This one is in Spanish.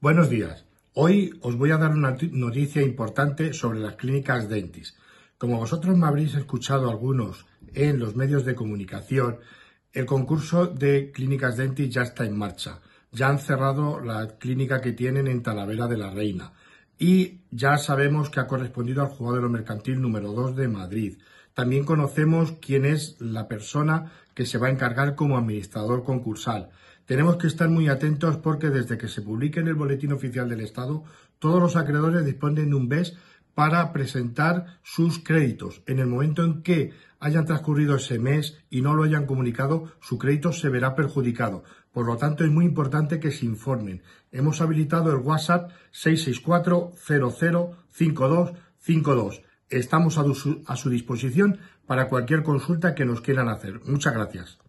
Buenos días. Hoy os voy a dar una noticia importante sobre las clínicas dentis. Como vosotros me habréis escuchado algunos en los medios de comunicación, el concurso de clínicas dentis ya está en marcha. Ya han cerrado la clínica que tienen en Talavera de la Reina y ya sabemos que ha correspondido al jugador de lo mercantil número 2 de Madrid. También conocemos quién es la persona que se va a encargar como administrador concursal. Tenemos que estar muy atentos porque desde que se publique en el Boletín Oficial del Estado, todos los acreedores disponen de un BES para presentar sus créditos. En el momento en que hayan transcurrido ese mes y no lo hayan comunicado, su crédito se verá perjudicado. Por lo tanto, es muy importante que se informen. Hemos habilitado el WhatsApp 664-005252. Estamos a su, a su disposición para cualquier consulta que nos quieran hacer. Muchas gracias.